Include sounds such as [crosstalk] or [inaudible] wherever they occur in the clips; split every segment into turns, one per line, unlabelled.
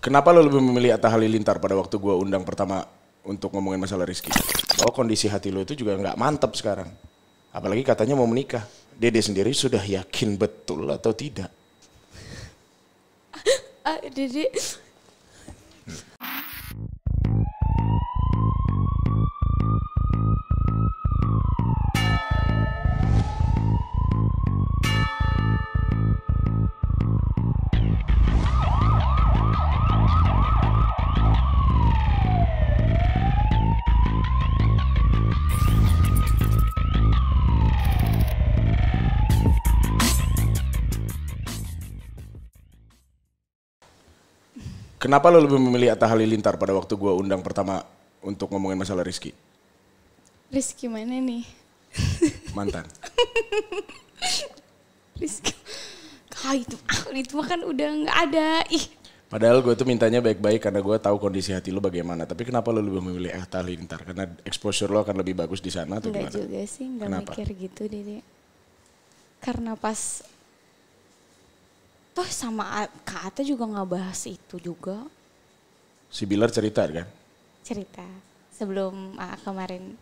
Kenapa lo lebih memilih Atta Halilintar pada waktu gue undang pertama untuk ngomongin masalah Rizky? Oh kondisi hati lo itu juga nggak mantep sekarang. Apalagi katanya mau menikah. Dede sendiri sudah yakin betul atau tidak? [laughs]
Ah, Dede. Hmm.
Kenapa lo lebih memilih Atta Halilintar pada waktu gue undang pertama untuk ngomongin masalah Rizky?
Rizky mana nih? Mantan. [laughs] Rizky. Kau itu, [laughs] itu mah kan udah gak ada. Ih.
Padahal gue tuh mintanya baik-baik karena gue tahu kondisi hati lo bagaimana. Tapi kenapa lo lebih memilih Atta Halilintar? Karena exposure lo akan lebih bagus di sana atau enggak juga sih, gak kenapa? mikir
gitu deh. Karena pas Toh sama Kak Ata juga nggak bahas itu juga.
Si Bilar cerita kan?
Cerita. Sebelum uh, kemarin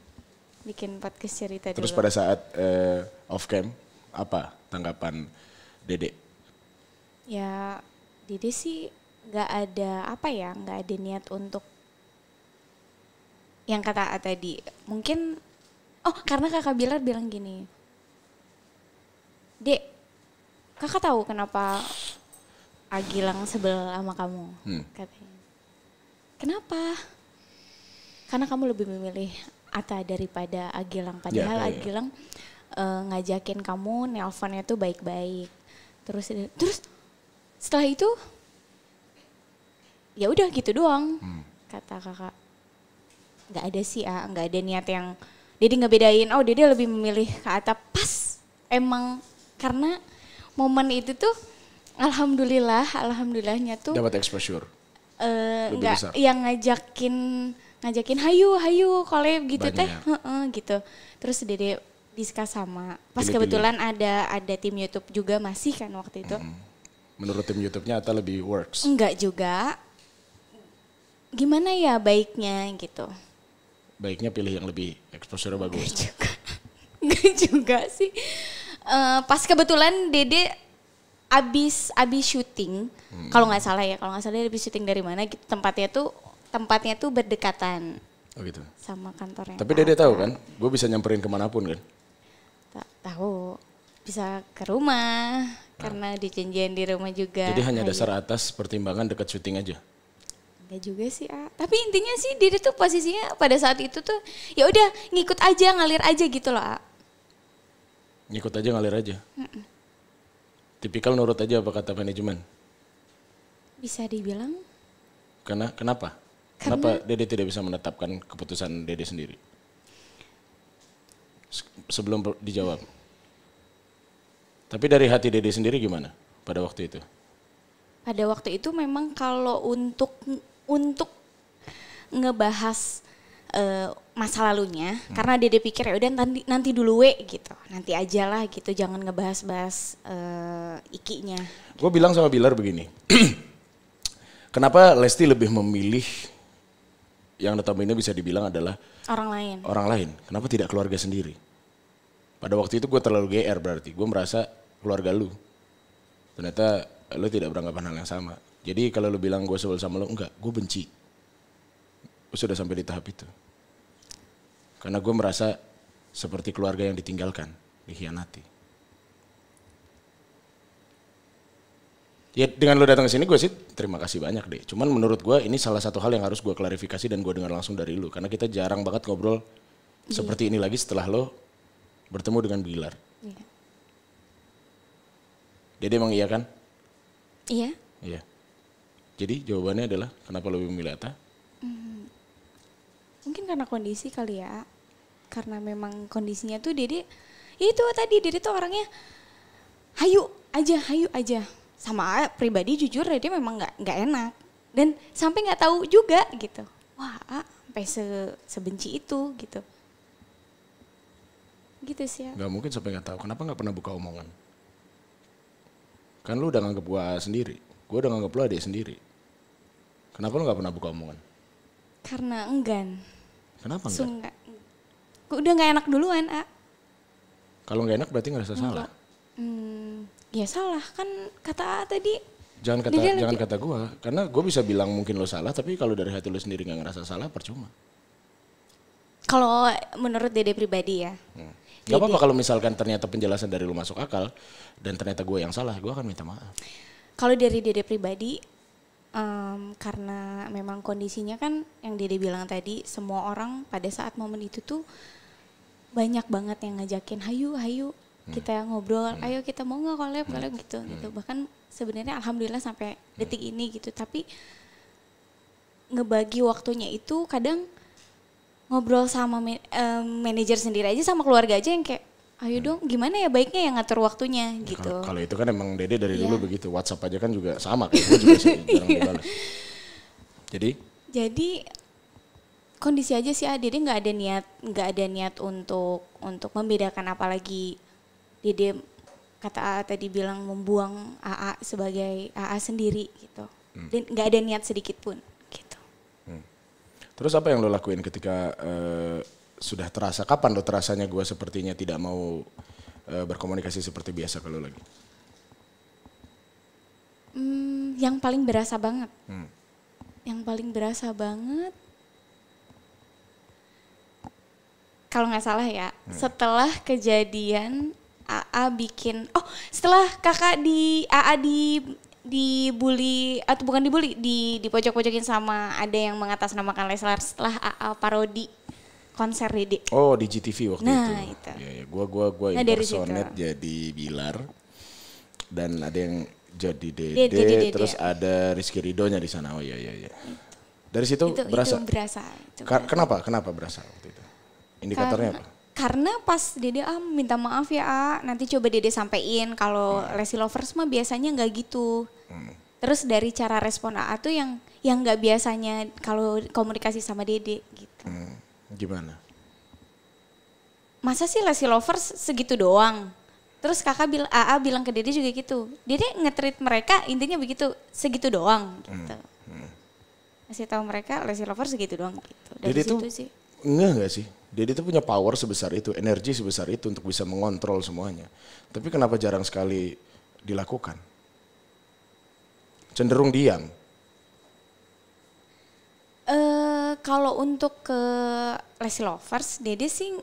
bikin podcast cerita Terus dulu. pada
saat uh, off cam apa tanggapan Dede?
Ya Dede sih nggak ada apa ya nggak ada niat untuk yang kata A tadi mungkin oh karena kakak Bilar bilang gini Dek kakak tahu kenapa Agilang sebel sama kamu hmm. katanya kenapa karena kamu lebih memilih Ata daripada Agilang padahal ya, ya, ya. Agilang uh, ngajakin kamu nelponnya tuh baik-baik terus terus setelah itu ya udah gitu doang hmm. kata kakak Gak ada sih ah nggak ada niat yang Dede ngebedain oh Dede lebih memilih ke Ata pas emang karena momen itu tuh alhamdulillah alhamdulillahnya tuh dapat exposure uh, yang ngajakin ngajakin hayu hayu kolab gitu Banyak. teh uh-uh, gitu terus dede diskus sama pas Pilih-pilih. kebetulan ada ada tim YouTube juga masih kan waktu itu hmm.
menurut tim YouTube-nya atau lebih works
enggak juga gimana ya baiknya gitu
baiknya pilih yang lebih
exposure bagus enggak juga, [laughs] juga sih Eh, pas kebetulan Dede abis abis syuting hmm. kalau nggak salah ya kalau nggak salah dia abis syuting dari mana gitu tempatnya tuh tempatnya tuh berdekatan oh gitu sama kantornya tapi dede tahu kan
gue bisa nyamperin kemanapun kan
tak tahu bisa ke rumah nah. karena dijanjian di rumah juga jadi hanya dasar gitu.
atas pertimbangan dekat syuting aja
Enggak juga sih ah. tapi intinya sih dede tuh posisinya pada saat itu tuh ya udah ngikut aja ngalir aja gitu loh Ah.
Ngikut aja ngalir aja. Mm-mm. Tipikal nurut aja apa kata manajemen?
Bisa dibilang.
Karena kenapa? Karena, kenapa Dede tidak bisa menetapkan keputusan Dede sendiri? sebelum dijawab. Tapi dari hati Dede sendiri gimana pada waktu itu?
Pada waktu itu memang kalau untuk untuk ngebahas uh, masa lalunya hmm. karena dede pikir ya udah nanti nanti dulu we gitu nanti aja lah gitu jangan ngebahas-bahas uh, ikinya
gue bilang sama Bilar begini [clears throat] kenapa Lesti lebih memilih yang ini bisa dibilang adalah orang lain orang lain kenapa tidak keluarga sendiri pada waktu itu gue terlalu gr berarti gue merasa keluarga lu ternyata lu tidak beranggapan hal yang sama jadi kalau lu bilang gue sebel sama lu enggak gue benci sudah sampai di tahap itu. Karena gue merasa seperti keluarga yang ditinggalkan, dikhianati. Ya dengan lo datang ke sini gue sih terima kasih banyak deh. Cuman menurut gue ini salah satu hal yang harus gue klarifikasi dan gue dengar langsung dari lo. Karena kita jarang banget ngobrol yeah. seperti ini lagi setelah lo bertemu dengan Bilar. Yeah. Dede emang iya kan? Iya. Yeah. Iya. Jadi jawabannya adalah kenapa lo memilih Atta?
mungkin karena kondisi kali ya karena memang kondisinya tuh Dede ya itu tadi Dede tuh orangnya hayu aja hayu aja sama pribadi jujur Dede memang nggak nggak enak dan sampai nggak tahu juga gitu wah A, sampai se sebenci itu gitu gitu sih ya
nggak mungkin sampai nggak tahu kenapa nggak pernah buka omongan kan lu udah nganggep gua sendiri gua udah nganggep lu adik sendiri kenapa lu nggak pernah buka omongan
karena enggan Kenapa enggak? Sungga. Udah nggak enak duluan, A.
Kalau nggak enak berarti ngerasa salah.
Hmm, ya salah kan kata A tadi.
Jangan kata Dia jangan kata gue, karena gue bisa bilang mungkin lo salah, tapi kalau dari hati lo sendiri nggak ngerasa salah, percuma.
Kalau menurut Dede pribadi ya. Hmm. Gak apa-apa
kalau misalkan ternyata penjelasan dari lo masuk akal dan ternyata gue yang salah, gue akan minta maaf.
Kalau dari Dede pribadi, um, karena memang kondisinya kan yang Dede bilang tadi semua orang pada saat momen itu tuh banyak banget yang ngajakin hayu hayu
hmm. kita
ngobrol hmm. ayo kita mau nggak kalau hmm. gitu gitu hmm. bahkan sebenarnya alhamdulillah sampai hmm. detik ini gitu tapi ngebagi waktunya itu kadang ngobrol sama man, um, manajer sendiri aja sama keluarga aja yang kayak Ayo dong, gimana ya baiknya yang ngatur waktunya ya, gitu. Kalau
itu kan emang Dede dari ya. dulu begitu. WhatsApp aja kan juga sama kayak gue gitu juga sih bilang [laughs] gitu. Iya.
Jadi? Jadi kondisi aja sih ah, Dede nggak ada niat nggak ada niat untuk untuk membedakan apalagi Dede kata A tadi bilang membuang AA sebagai AA sendiri gitu. Hmm. Dan nggak ada niat sedikit pun gitu.
Hmm. Terus apa yang lo lakuin ketika uh, sudah terasa kapan lo terasanya gue sepertinya tidak mau e, berkomunikasi seperti biasa kalau lagi?
Hmm, yang paling berasa banget. Hmm. Yang paling berasa banget. Kalau nggak salah ya, hmm. setelah kejadian AA bikin, oh setelah kakak di AA di dibully atau bukan dibully di di pojok-pojokin sama ada yang mengatasnamakan Leslar setelah AA parodi konser di
Oh di GTV waktu nah, itu. itu. Ya, ya. Gua gua gua nah, impersonet jadi Bilar dan ada yang jadi Dede, Dede, Dede terus Dede. ada Rizky Ridonya di sana. Oh iya iya iya. Dari situ itu, berasa. Itu berasa. Ka kenapa? Kenapa berasa waktu itu? Indikatornya karena,
apa? Karena pas Dede ah minta maaf ya ah, nanti coba Dede sampein kalau hmm. Lesi Lovers mah biasanya nggak gitu. Hmm. Terus dari cara respon AA tuh yang yang nggak biasanya kalau komunikasi sama Dede
gitu. Hmm Gimana?
Masa sih Lesi Lovers segitu doang? Terus kakak bil AA bilang ke Dede juga gitu. Dede ngetrit mereka intinya begitu segitu doang gitu. Hmm. Hmm. Masih tahu mereka Lesi Lovers segitu doang gitu. Dari Dede situ tuh sih.
Enggak enggak sih? Dede itu punya power sebesar itu, energi sebesar itu untuk bisa mengontrol semuanya. Tapi kenapa jarang sekali dilakukan? Cenderung diam.
Eh uh, Eh, kalau untuk ke Lesti Lovers, Dede sih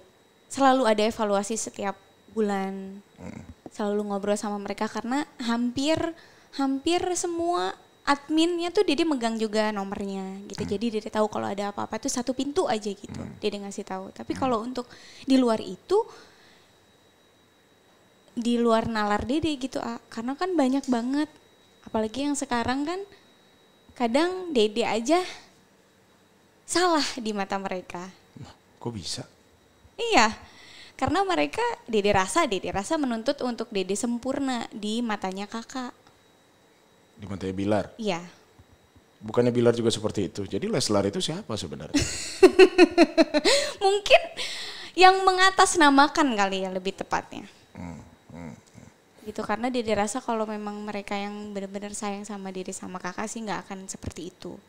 selalu ada evaluasi setiap bulan. Hmm. Selalu ngobrol sama mereka karena hampir hampir semua adminnya tuh Dede megang juga nomornya gitu. Hmm. Jadi Dede tahu kalau ada apa-apa tuh satu pintu aja gitu. Hmm. Dede ngasih tahu. Tapi hmm. kalau untuk di luar itu di luar nalar Dede gitu, ah. karena kan banyak banget. Apalagi yang sekarang kan kadang Dede aja salah di mata mereka. Kok bisa? Iya, karena mereka dede rasa, dede rasa menuntut untuk dede sempurna di matanya kakak.
Di matanya Bilar? Iya. Bukannya Bilar juga seperti itu. Jadi Leslar itu siapa sebenarnya? [laughs]
Mungkin yang mengatasnamakan kali ya lebih tepatnya.
Hmm, hmm, hmm,
Gitu karena dede rasa kalau memang mereka yang benar-benar sayang sama diri sama kakak sih nggak akan seperti itu.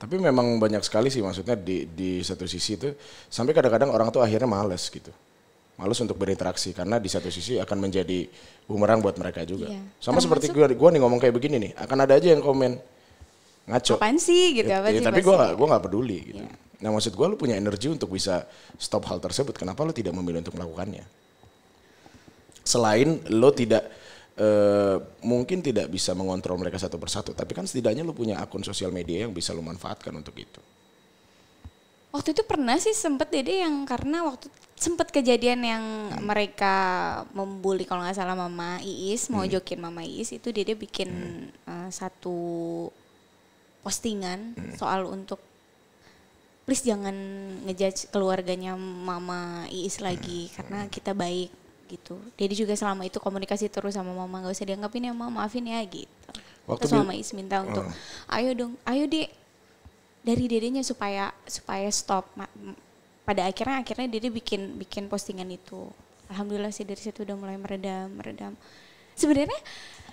Tapi memang banyak sekali sih maksudnya di di satu sisi itu sampai kadang-kadang orang tuh akhirnya males gitu. Males untuk berinteraksi karena di satu sisi akan menjadi bumerang buat mereka juga. Iya. Sama Termasuk, seperti gue, gue nih ngomong kayak begini nih, akan ada aja yang komen ngaco. Apaan sih gitu iya, apa ya, sih? Tapi gue gue nggak peduli gitu. Iya. Nah maksud gue lu punya energi untuk bisa stop hal tersebut. Kenapa lu tidak memilih untuk melakukannya? Selain lo tidak Eh, mungkin tidak bisa mengontrol mereka satu persatu, tapi kan setidaknya lu punya akun sosial media yang bisa lu manfaatkan untuk itu.
Waktu itu pernah sih sempet dede yang karena waktu sempet kejadian yang hmm. mereka membuli kalau nggak salah mama Iis mau hmm. jokin mama Iis itu dede bikin hmm. uh, satu postingan hmm. soal untuk please jangan ngejudge keluarganya mama Iis lagi hmm. karena hmm. kita baik gitu. Jadi juga selama itu komunikasi terus sama mama nggak usah dianggapin ya mama maafin ya gitu. Waktu terus mama Is minta ah. untuk uh. ayo dong, ayo deh dari dedenya supaya supaya stop. Pada akhirnya akhirnya dede bikin bikin postingan itu. Alhamdulillah sih dari situ udah mulai meredam meredam. Sebenarnya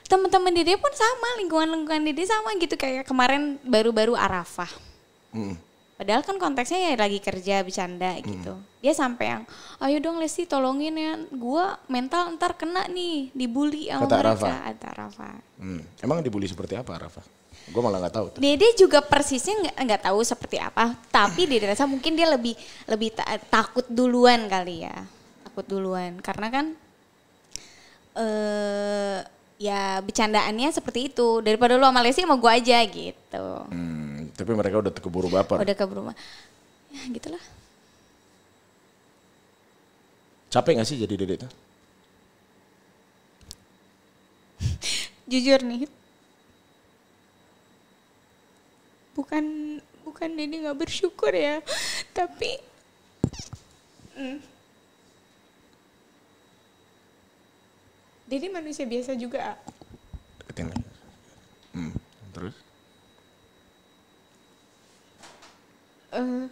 teman-teman dede pun sama lingkungan lingkungan dede sama gitu kayak kemarin baru-baru Arafah. Mm Padahal kan konteksnya ya lagi kerja bercanda hmm. gitu. Hmm. Dia sampai yang, ayo dong Lesti tolongin ya, gue mental ntar kena nih dibully sama Kata Rafa. Kata Rafa.
Hmm. Emang dibully seperti apa Rafa? Gue malah nggak tahu. Tuh.
Dede juga persisnya nggak tahu seperti apa, tapi dia rasa mungkin dia lebih lebih ta takut duluan kali ya, takut duluan karena kan. eh uh, ya bercandaannya seperti itu daripada lu sama Lesi mau gue aja gitu
hmm, tapi mereka udah keburu baper udah
keburu ya gitulah
capek gak sih jadi dede tuh
[laughs] jujur nih bukan bukan dede nggak bersyukur ya tapi hmm. Jadi manusia biasa juga.
Deketin lagi. Hmm, terus?
Uh,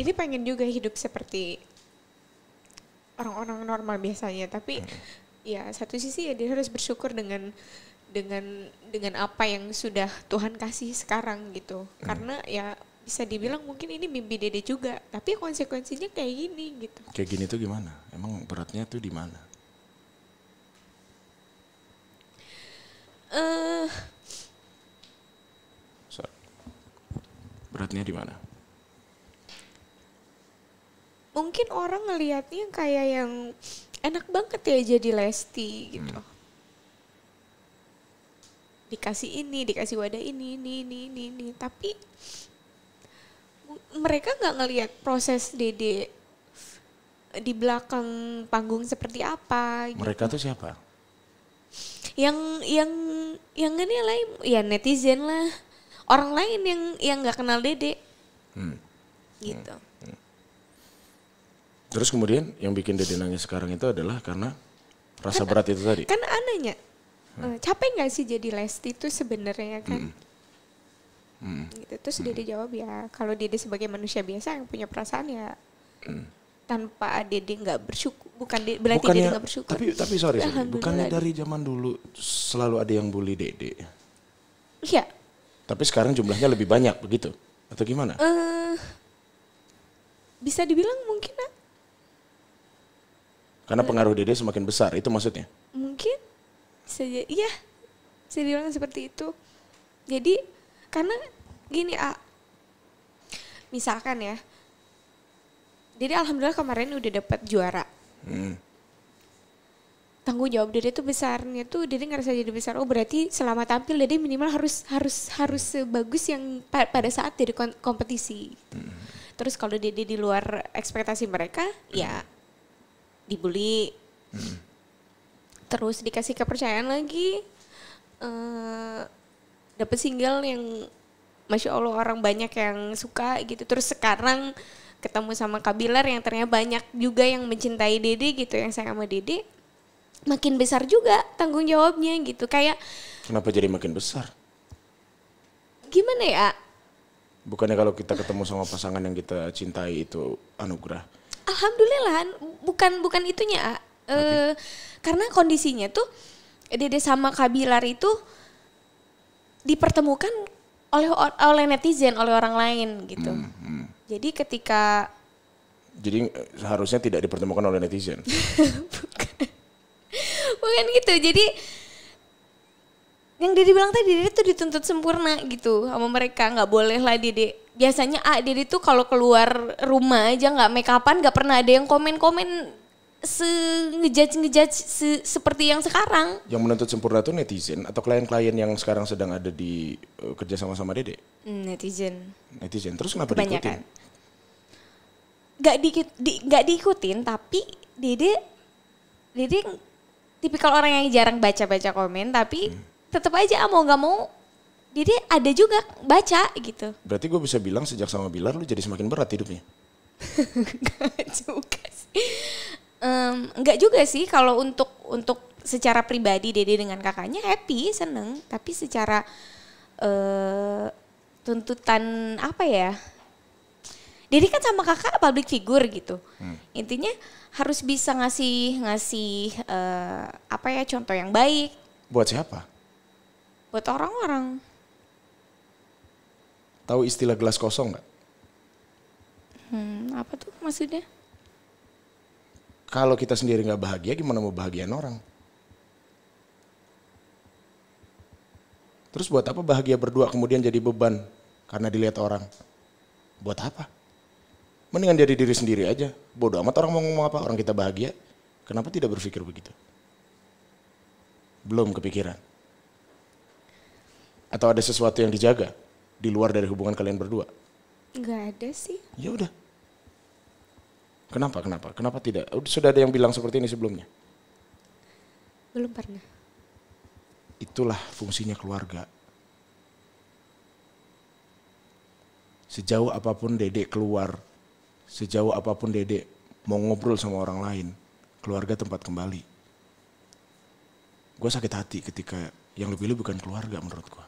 jadi pengen juga hidup seperti orang-orang normal biasanya, tapi hmm. ya satu sisi ya dia harus bersyukur dengan dengan dengan apa yang sudah Tuhan kasih sekarang gitu. Hmm. Karena ya bisa dibilang mungkin ini mimpi dede juga tapi konsekuensinya kayak gini gitu
kayak gini tuh gimana emang beratnya tuh di mana melihatnya di mana?
Mungkin orang ngelihatnya kayak yang enak banget ya jadi Lesti gitu. Hmm. Dikasih ini, dikasih wadah ini, ini, ini, ini, ini. tapi mereka nggak ngelihat proses Dede di belakang panggung seperti apa. Gitu. Mereka tuh siapa? Yang yang yang lain, ya netizen lah orang lain yang yang nggak kenal Dede. Hmm. Gitu. Hmm. hmm.
Terus kemudian yang bikin Dede nangis sekarang itu adalah karena rasa kan, berat
itu tadi. Kan anehnya hmm. Eh, capek nggak sih jadi Lesti itu sebenarnya kan? Hmm. Hmm. Gitu. Terus hmm. Dede jawab ya kalau Dede sebagai manusia biasa yang punya perasaan ya hmm. tanpa Dede nggak bersyukur bukan Dede, berarti Dede nggak bersyukur. Tapi tapi sorry, sorry. [laughs] bukannya dari
zaman dulu selalu ada yang bully Dede? Iya. Tapi sekarang jumlahnya lebih banyak begitu atau gimana?
Uh, bisa dibilang mungkin.
Karena uh, pengaruh Dede semakin besar itu maksudnya?
Mungkin saja, iya saya bilang seperti itu. Jadi karena gini A, misalkan ya, jadi alhamdulillah kemarin udah dapat juara. Hmm tanggung jawab dede tuh besarnya tuh dede ngerasa jadi besar oh berarti selama tampil dede minimal harus harus harus sebagus yang pa pada saat dede kompetisi hmm. terus kalau dede di luar ekspektasi mereka hmm. ya dibully hmm. terus dikasih kepercayaan lagi uh, eh, dapat single yang masya allah orang banyak yang suka gitu terus sekarang ketemu sama Kabilar yang ternyata banyak juga yang mencintai Dede gitu yang sayang sama Dede makin besar juga tanggung jawabnya gitu kayak
kenapa jadi makin besar gimana ya bukannya kalau kita ketemu sama pasangan yang kita cintai itu anugerah
alhamdulillah bukan bukan itunya A. e, karena kondisinya tuh dede sama kabilar itu dipertemukan oleh oleh netizen oleh orang lain gitu hmm, hmm. jadi ketika
jadi eh, seharusnya tidak dipertemukan oleh netizen [laughs] bukan
bukan gitu jadi yang Dede bilang tadi Dede tuh dituntut sempurna gitu sama mereka nggak boleh lah Dede biasanya ah, Dede tuh kalau keluar rumah aja nggak make upan nggak pernah ada yang komen komen se ngejudge ngejudge se seperti yang sekarang
yang menuntut sempurna tuh netizen atau klien-klien yang sekarang sedang ada di uh, kerja sama sama Dede
hmm, netizen
netizen terus kenapa Kebanyakan. diikutin
nggak di, di, gak diikutin tapi Dede Dede tipikal orang yang jarang baca-baca komen tapi hmm. tetap aja ah, mau nggak mau jadi ada juga baca gitu.
Berarti gue bisa bilang sejak sama Bilar lu jadi semakin berat hidupnya.
Enggak [laughs] juga sih. Um, enggak juga sih kalau untuk untuk secara pribadi Dede dengan kakaknya happy, seneng. Tapi secara uh, tuntutan apa ya Diri kan sama kakak public figure gitu. Hmm. Intinya harus bisa ngasih ngasih uh, apa ya contoh yang baik. Buat siapa? Buat orang-orang.
Tahu istilah gelas kosong nggak?
Hmm, apa tuh maksudnya?
Kalau kita sendiri nggak bahagia, gimana mau bahagian orang? Terus buat apa bahagia berdua kemudian jadi beban karena dilihat orang? Buat apa? Mendingan jadi diri sendiri aja. Bodoh amat orang mau ngomong apa, orang kita bahagia. Kenapa tidak berpikir begitu? Belum kepikiran. Atau ada sesuatu yang dijaga di luar dari hubungan kalian berdua?
Enggak ada sih. Ya
udah. Kenapa? Kenapa? Kenapa tidak? Sudah ada yang bilang seperti ini sebelumnya? Belum pernah. Itulah fungsinya keluarga. Sejauh apapun dedek keluar sejauh apapun Dede mau ngobrol sama orang lain, keluarga tempat kembali. Gue sakit hati ketika yang lebih lu bukan keluarga menurut gue.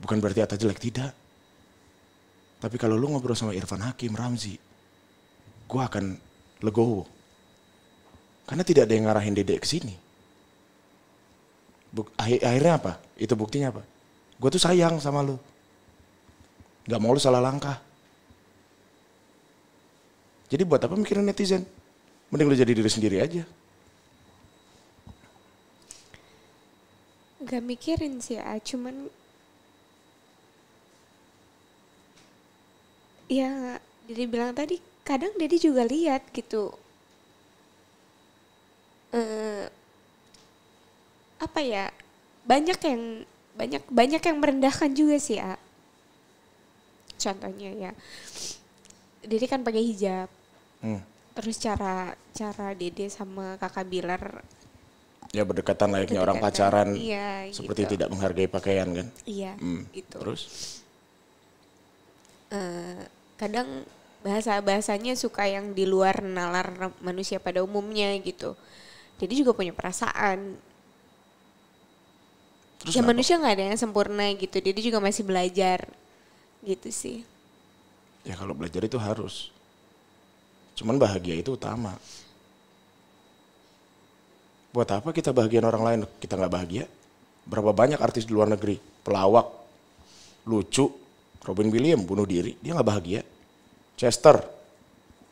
Bukan berarti Atta jelek, tidak. Tapi kalau lu ngobrol sama Irfan Hakim, Ramzi, gue akan legowo. Karena tidak ada yang ngarahin Dede ke sini. akhirnya apa? Itu buktinya apa? Gue tuh sayang sama lu. Gak mau lu salah langkah. Jadi buat apa mikirin netizen? Mending lu jadi diri sendiri aja.
Gak mikirin sih, ah. cuman ya Jadi bilang tadi kadang Dedi juga lihat gitu uh, apa ya banyak yang banyak banyak yang merendahkan juga sih ya contohnya ya Dedi kan pakai hijab Hmm. Terus cara cara Dede sama kakak Bilar
ya berdekatan layaknya berdekatan, orang pacaran iya, seperti gitu. tidak menghargai pakaian kan iya hmm. itu terus
uh, kadang bahasa bahasanya suka yang di luar nalar manusia pada umumnya gitu jadi juga punya perasaan terus ya kenapa? manusia nggak ada yang sempurna gitu jadi juga masih belajar gitu sih
ya kalau belajar itu harus Cuman bahagia itu utama. Buat apa kita bahagia orang lain? Kita nggak bahagia. Berapa banyak artis di luar negeri, pelawak, lucu, Robin Williams bunuh diri, dia nggak bahagia. Chester,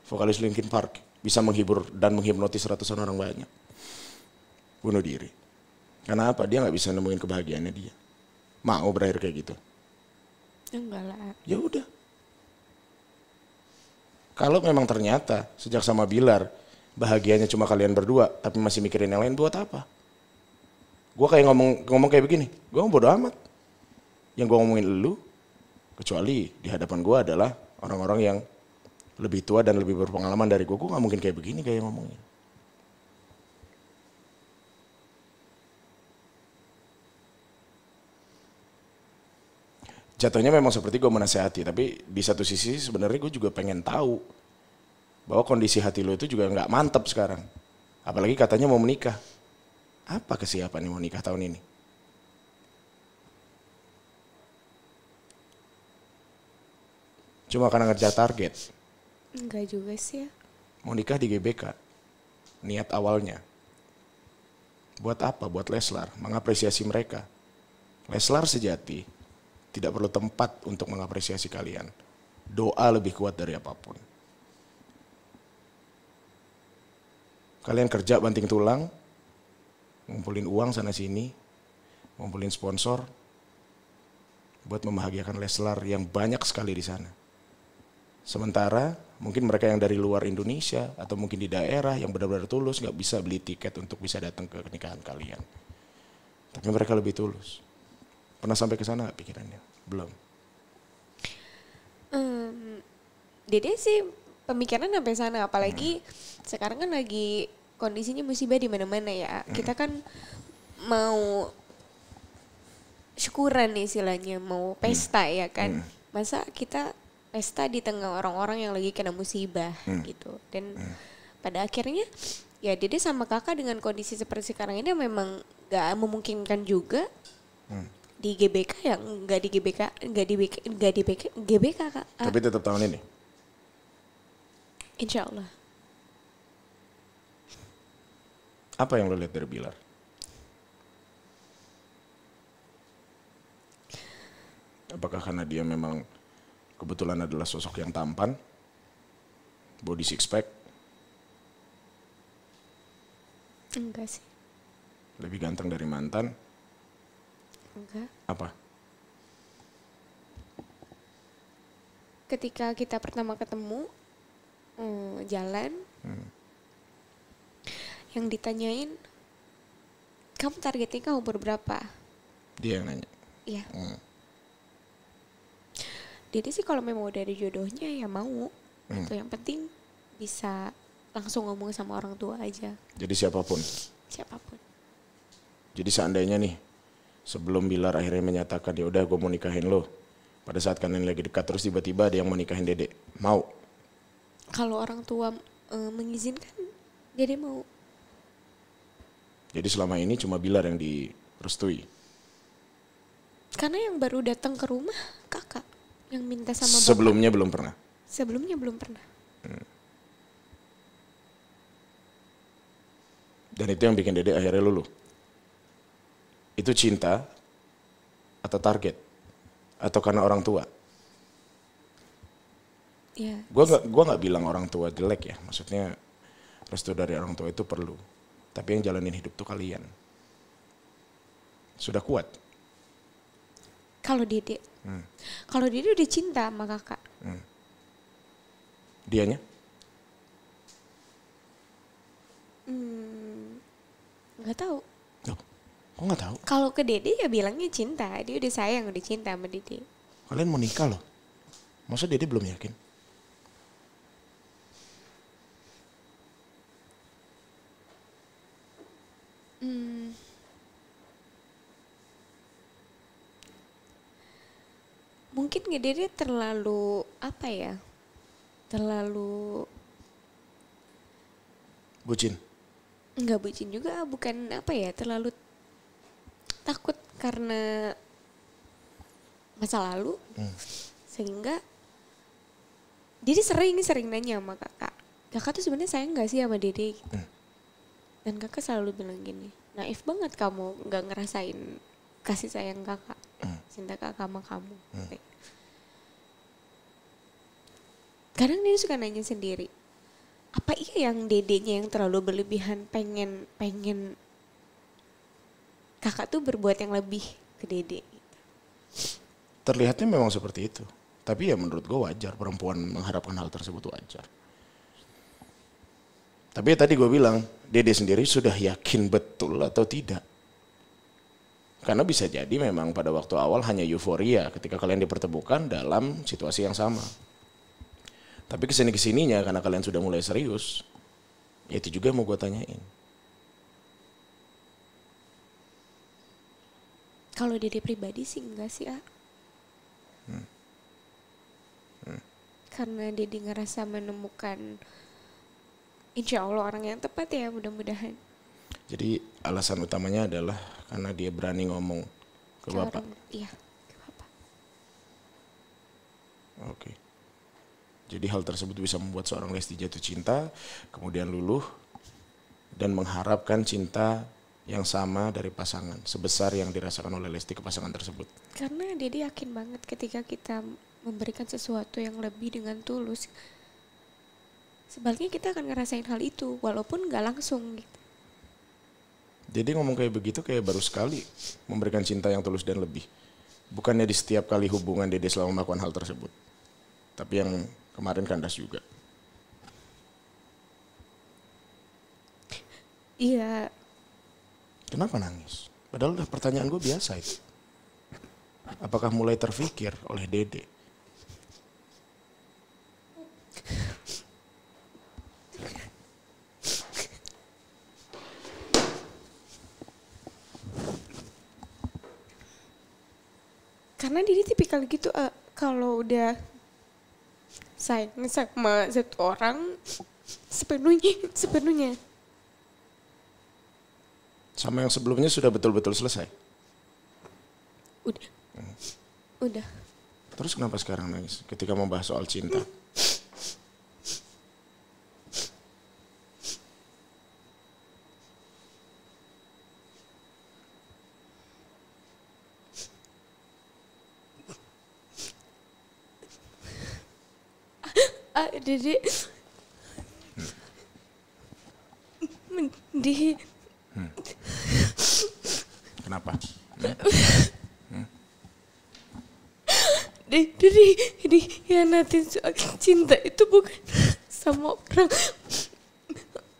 vokalis Linkin Park, bisa menghibur dan menghipnotis ratusan orang banyak. Bunuh diri. Karena apa? Dia nggak bisa nemuin kebahagiaannya dia. Mau berakhir kayak gitu?
Enggak lah. Ya udah,
kalau memang ternyata sejak sama Bilar bahagianya cuma kalian berdua, tapi masih mikirin yang lain buat apa? Gue kayak ngomong ngomong kayak begini, gue bodo amat. Yang gue ngomongin lu, kecuali di hadapan gue adalah orang-orang yang lebih tua dan lebih berpengalaman dari gue, gue gak mungkin kayak begini kayak ngomongin. jatuhnya memang seperti gue menasehati tapi di satu sisi sebenarnya gue juga pengen tahu bahwa kondisi hati lo itu juga nggak mantep sekarang apalagi katanya mau menikah apa kesiapan nih mau nikah tahun ini cuma karena ngerja target
enggak juga sih ya
mau nikah di GBK niat awalnya buat apa buat Leslar mengapresiasi mereka Leslar sejati tidak perlu tempat untuk mengapresiasi kalian. Doa lebih kuat dari apapun. Kalian kerja banting tulang, ngumpulin uang sana sini, ngumpulin sponsor buat membahagiakan Leslar yang banyak sekali di sana. Sementara mungkin mereka yang dari luar Indonesia atau mungkin di daerah yang benar-benar tulus nggak bisa beli tiket untuk bisa datang ke pernikahan kalian. Tapi mereka lebih tulus Pernah sampai ke sana pikirannya? Belum.
Um, Dede sih pemikiran sampai sana, apalagi hmm. sekarang kan lagi kondisinya musibah di mana-mana ya. Hmm. Kita kan mau syukuran nih istilahnya, mau hmm. pesta hmm. ya kan. Hmm. Masa kita pesta di tengah orang-orang yang lagi kena musibah hmm. gitu. Dan hmm. pada akhirnya ya Dede sama kakak dengan kondisi seperti sekarang ini memang gak memungkinkan juga hmm di GBK ya nggak di GBK nggak di BK, nggak di BK, GBK kak. Ah.
Tapi tetap tahun ini. Insya Allah. Apa yang lo lihat dari Bilar? Apakah karena dia memang kebetulan adalah sosok yang tampan, body six pack? Enggak sih. Lebih ganteng dari mantan? Enggak. Apa?
Ketika kita pertama ketemu hmm, jalan, hmm. yang ditanyain kamu targetnya kamu umur berapa?
Dia yang nanya. Iya. Hmm.
Jadi sih kalau memang udah ada jodohnya ya mau. Hmm. Itu yang penting bisa langsung ngomong sama orang tua aja. Jadi siapapun. Siapapun.
Jadi seandainya nih sebelum Bilar akhirnya menyatakan ya udah gue mau nikahin lo pada saat kalian lagi dekat terus tiba-tiba ada yang mau nikahin dede mau
kalau orang tua e, mengizinkan dede mau
jadi selama ini cuma Bilar yang direstui
karena yang baru datang ke rumah kakak yang minta sama bapak.
sebelumnya belum pernah
sebelumnya belum pernah
hmm. dan itu yang bikin dede akhirnya luluh itu cinta atau target atau karena orang tua
yeah. gue gak, gua nggak
bilang orang tua jelek ya maksudnya restu dari orang tua itu perlu tapi yang jalanin hidup tuh kalian sudah kuat
kalau dede hmm. kalau dede udah cinta sama kakak
hmm. dianya
hmm. nggak hmm, tahu Oh nggak tahu? Kalau ke Dede ya bilangnya cinta. Dia udah sayang, udah cinta sama Dede.
Kalian mau nikah loh? Masa Dede belum yakin? Hmm.
Mungkin Dede terlalu apa ya? Terlalu bucin. Enggak bucin juga, bukan apa ya? Terlalu takut karena masa lalu hmm. sehingga jadi sering sering nanya sama kakak kakak tuh sebenarnya sayang nggak sih sama dede gitu hmm. dan kakak selalu bilang gini naif banget kamu nggak ngerasain kasih sayang kakak hmm. cinta kakak sama kamu hmm. kadang dia suka nanya sendiri apa iya yang dedenya yang terlalu berlebihan pengen pengen kakak tuh berbuat yang lebih ke dede.
Terlihatnya memang seperti itu. Tapi ya menurut gue wajar perempuan mengharapkan hal tersebut wajar. Tapi ya tadi gue bilang, dede sendiri sudah yakin betul atau tidak. Karena bisa jadi memang pada waktu awal hanya euforia ketika kalian dipertemukan dalam situasi yang sama. Tapi kesini kesininya karena kalian sudah mulai serius, itu juga mau gue tanyain.
Kalau diri pribadi sih enggak sih, ah.
Hmm. Hmm.
Karena Dede ngerasa menemukan insya Allah orang yang tepat ya mudah-mudahan.
Jadi alasan utamanya adalah karena dia berani ngomong ke, ke bapak.
Orang, iya, ke bapak.
Oke. Jadi hal tersebut bisa membuat seorang Lesti jatuh cinta, kemudian luluh dan mengharapkan cinta yang sama dari pasangan sebesar yang dirasakan oleh Lesti ke pasangan tersebut.
Karena Dede yakin banget ketika kita memberikan sesuatu yang lebih dengan tulus, sebaliknya kita akan ngerasain hal itu walaupun nggak langsung gitu.
Jadi ngomong kayak begitu kayak baru sekali memberikan cinta yang tulus dan lebih. Bukannya di setiap kali hubungan Dede selalu melakukan hal tersebut. Tapi yang kemarin kandas juga. Iya, Kenapa nangis? Padahal udah pertanyaan gue biasa itu. Apakah mulai terfikir oleh Dede?
Karena Dede tipikal gitu uh, kalau udah sayang sama satu orang sepenuhnya sepenuhnya
sama yang sebelumnya sudah betul-betul selesai?
Udah. Hmm. Udah.
Terus kenapa sekarang nangis ketika membahas soal cinta?
Ah, Hmm. Mendih.
Hmm. Kenapa?
Di, di, di, di, ya soal cinta itu bukan sama orang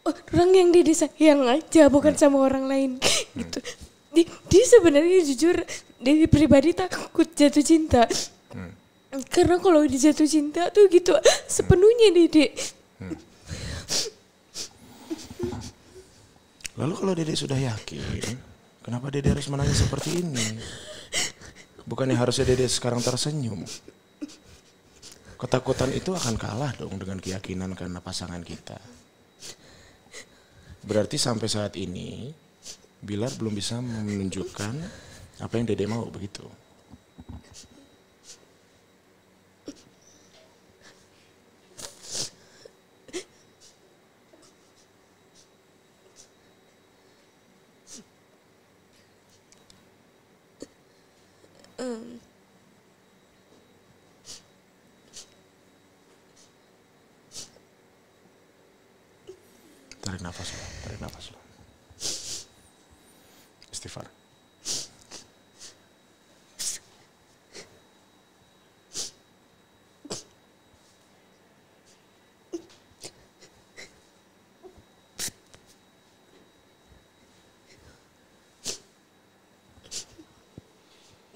orang yang di desa yang aja bukan hmm. sama orang lain hmm. gitu. Di, di sebenarnya jujur dari pribadi takut jatuh cinta. Hmm. Karena kalau jatuh cinta tuh gitu sepenuhnya Dede. Hmm.
[laughs] Lalu kalau Dede sudah yakin, Kenapa Dede harus menangis seperti ini? Bukannya harusnya Dede sekarang tersenyum. Ketakutan itu akan kalah dong dengan keyakinan karena pasangan kita. Berarti sampai saat ini, Bilar belum bisa menunjukkan apa yang Dede mau begitu.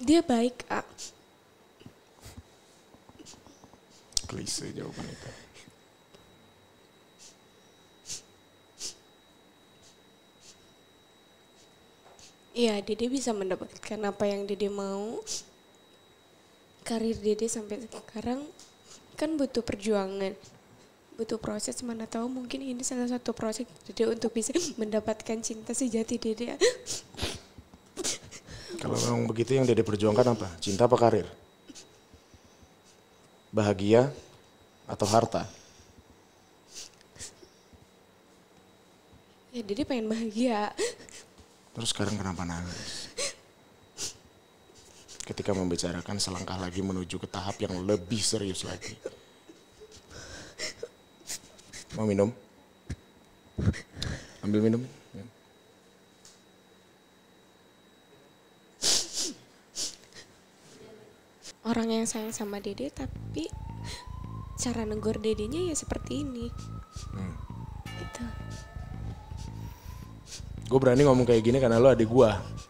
Dia baik, kak
Klise jawaban itu.
Iya, Dede bisa mendapatkan apa yang Dede mau. Karir Dede sampai sekarang kan butuh perjuangan, butuh proses. Mana tahu mungkin ini salah satu proses Dede untuk bisa [laughs] mendapatkan cinta sejati Dede.
Kalau memang begitu yang dia perjuangkan apa? Cinta apa karir? Bahagia atau harta?
Ya Dede pengen bahagia.
Terus sekarang kenapa nangis? Ketika membicarakan selangkah lagi menuju ke tahap yang lebih serius lagi. Mau minum? Ambil minum. Ya.
orang yang sayang sama dede tapi cara negor dedenya ya seperti ini
hmm. gitu gue berani ngomong kayak gini karena lo adik gue